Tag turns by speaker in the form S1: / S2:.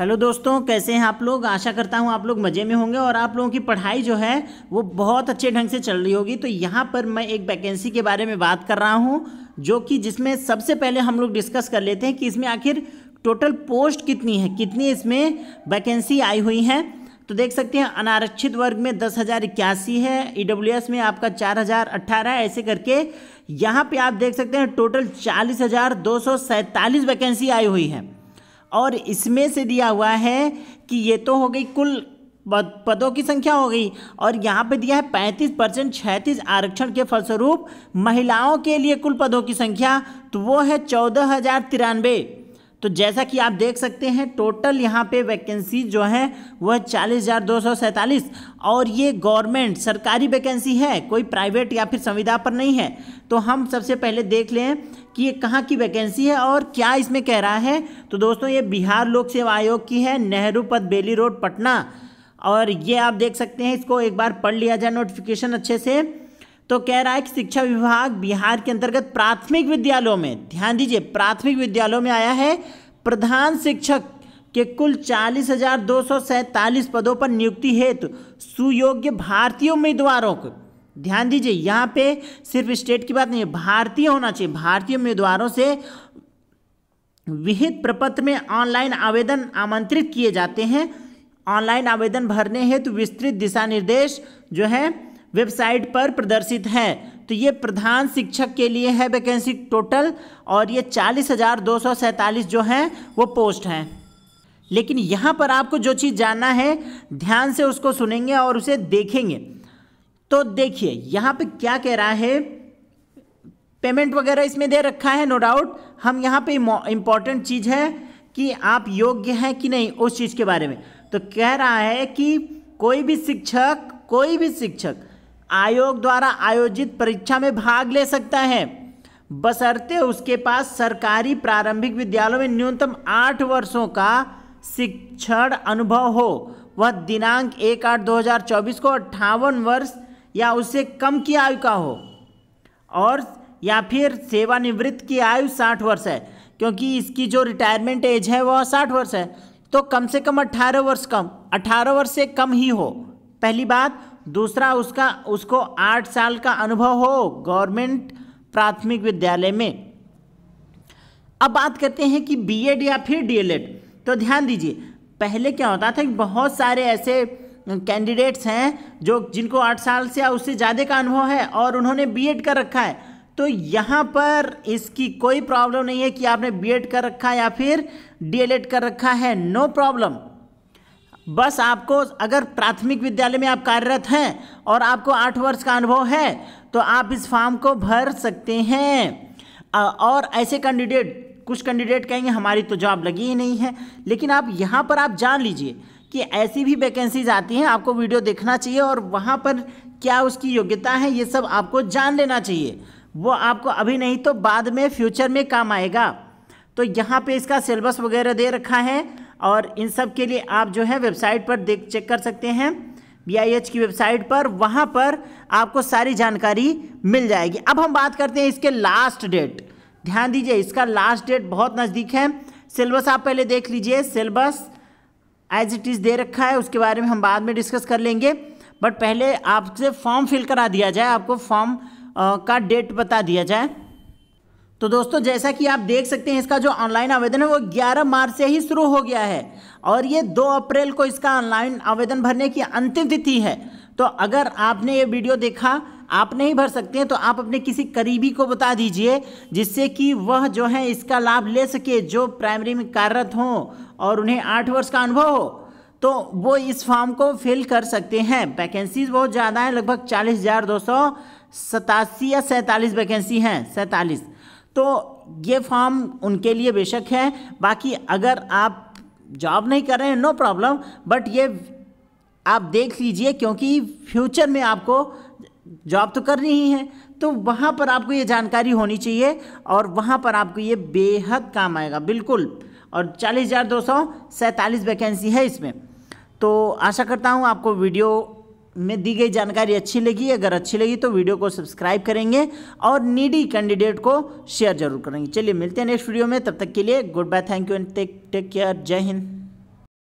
S1: hello दोस्तों कैसे हैं आप लोग आशा करता हूं आप लोग मज़े में होंगे और आप लोगों की पढ़ाई जो है वो बहुत अच्छे ढंग से चल रही होगी तो यहाँ पर मैं एक वैकेंसी के बारे में बात कर रहा हूं जो कि जिसमें सबसे पहले हम लोग डिस्कस कर लेते हैं कि इसमें आखिर टोटल पोस्ट कितनी है कितनी इसमें वैकेंसी आई हुई है तो देख सकते हैं अनारक्षित वर्ग में दस हज़ार इक्यासी है ई e में आपका चार हज़ार अट्ठारह ऐसे करके यहाँ पर आप देख सकते हैं टोटल चालीस हज़ार दो सौ सैंतालीस वैकेंसी आई हुई है और इसमें से दिया हुआ है कि ये तो हो गई कुल पदों की संख्या हो गई और यहाँ पे दिया है 35 परसेंट छैंतीस आरक्षण के फलस्वरूप महिलाओं के लिए कुल पदों की संख्या तो वो है चौदह हज़ार तिरानवे तो जैसा कि आप देख सकते हैं टोटल यहाँ पे वैकेंसी जो है वह चालीस हज़ार दो सौ सैंतालीस और ये गवर्नमेंट सरकारी वैकेंसी है कोई प्राइवेट या फिर संविदा पर नहीं है तो हम सबसे पहले देख लें कि ये कहाँ की वैकेंसी है और क्या इसमें कह रहा है तो दोस्तों ये बिहार लोक सेवा आयोग की है नेहरू पद बेली रोड पटना और ये आप देख सकते हैं इसको एक बार पढ़ लिया जाए नोटिफिकेशन अच्छे से तो कह रहा है कि शिक्षा विभाग बिहार के अंतर्गत प्राथमिक विद्यालयों में ध्यान दीजिए प्राथमिक विद्यालयों में आया है प्रधान शिक्षक के कुल चालीस हजार दो सौ पदों पर नियुक्ति हेतु सुयोग्य भारतीय उम्मीदवारों को ध्यान दीजिए यहाँ पे सिर्फ स्टेट की बात नहीं है भारतीय होना चाहिए भारतीय उम्मीदवारों से विहित प्रपत्र में ऑनलाइन आवेदन आमंत्रित किए जाते हैं ऑनलाइन आवेदन भरने हेतु विस्तृत दिशा निर्देश जो है वेबसाइट पर प्रदर्शित है तो ये प्रधान शिक्षक के लिए है वैकेंसी टोटल और ये चालीस हज़ार दो सौ सैंतालीस जो हैं वो पोस्ट हैं लेकिन यहाँ पर आपको जो चीज़ जानना है ध्यान से उसको सुनेंगे और उसे देखेंगे तो देखिए यहाँ पे क्या कह रहा है पेमेंट वगैरह इसमें दे रखा है नो डाउट हम यहाँ पे इम्पॉर्टेंट चीज़ है कि आप योग्य हैं कि नहीं उस चीज़ के बारे में तो कह रहा है कि कोई भी शिक्षक कोई भी शिक्षक आयोग द्वारा आयोजित परीक्षा में भाग ले सकता है बसरते उसके पास सरकारी प्रारंभिक विद्यालयों में न्यूनतम आठ वर्षों का शिक्षण अनुभव हो वह दिनांक एक आठ दो हज़ार चौबीस को अट्ठावन वर्ष या उससे कम की आयु का हो और या फिर सेवानिवृत्त की आयु साठ वर्ष है क्योंकि इसकी जो रिटायरमेंट एज है वह साठ वर्ष है तो कम से कम अट्ठारह वर्ष कम अट्ठारह वर्ष से कम ही हो पहली बात दूसरा उसका उसको आठ साल का अनुभव हो गवर्नमेंट प्राथमिक विद्यालय में अब बात करते हैं कि बीएड या फिर डीएलएड तो ध्यान दीजिए पहले क्या होता था कि बहुत सारे ऐसे कैंडिडेट्स हैं जो जिनको आठ साल से या उससे ज़्यादा का अनुभव है और उन्होंने बीएड कर रखा है तो यहाँ पर इसकी कोई प्रॉब्लम नहीं है कि आपने बीएड कर रखा है या फिर डीएलएड कर रखा है नो प्रॉब्लम बस आपको अगर प्राथमिक विद्यालय में आप कार्यरत हैं और आपको आठ वर्ष का अनुभव है तो आप इस फॉर्म को भर सकते हैं और ऐसे कैंडिडेट कुछ कैंडिडेट कहेंगे हमारी तो जॉब लगी ही नहीं है लेकिन आप यहाँ पर आप जान लीजिए कि ऐसी भी वैकेंसीज आती हैं आपको वीडियो देखना चाहिए और वहाँ पर क्या उसकी योग्यता है ये सब आपको जान लेना चाहिए वो आपको अभी नहीं तो बाद में फ्यूचर में काम आएगा तो यहाँ पे इसका सिलेबस वगैरह दे रखा है और इन सब के लिए आप जो है वेबसाइट पर देख चेक कर सकते हैं बी की वेबसाइट पर वहाँ पर आपको सारी जानकारी मिल जाएगी अब हम बात करते हैं इसके लास्ट डेट ध्यान दीजिए इसका लास्ट डेट बहुत नज़दीक है सिलेबस आप पहले देख लीजिए सिलेबस एज इट इज़ दे रखा है उसके बारे में हम बाद में डिस्कस कर लेंगे बट पहले आपसे फॉर्म फिल करा दिया जाए आपको फॉर्म का डेट बता दिया जाए तो दोस्तों जैसा कि आप देख सकते हैं इसका जो ऑनलाइन आवेदन है वो 11 मार्च से ही शुरू हो गया है और ये 2 अप्रैल को इसका ऑनलाइन आवेदन भरने की अंतिम तिथि है तो अगर आपने ये वीडियो देखा आप नहीं भर सकते हैं तो आप अपने किसी करीबी को बता दीजिए जिससे कि वह जो है इसका लाभ ले सके जो प्राइमरी में कार्यरत हों और उन्हें आठ वर्ष का अनुभव हो तो वो इस फॉर्म को फिल कर सकते हैं वैकेंसीज बहुत ज़्यादा हैं लगभग चालीस हज़ार दो सौ सतासी या सैंतालीस वैकेंसी हैं सैंतालीस तो ये फॉर्म उनके लिए बेशक है बाकी अगर आप जॉब नहीं कर रहे हैं नो प्रॉब्लम बट ये आप देख लीजिए क्योंकि फ्यूचर में आपको जॉब तो कर रही हैं तो वहाँ पर आपको ये जानकारी होनी चाहिए और वहाँ पर आपको ये बेहद काम आएगा बिल्कुल और चालीस हज़ार दो सौ सैंतालीस वैकेंसी है इसमें तो आशा करता हूँ आपको वीडियो में दी गई जानकारी अच्छी लगी अगर अच्छी लगी तो वीडियो को सब्सक्राइब करेंगे और नीडी कैंडिडेट को शेयर जरूर करेंगे चलिए मिलते हैं नेक्स्ट वीडियो में तब तक के लिए good bye thank you and take take care जय हिंद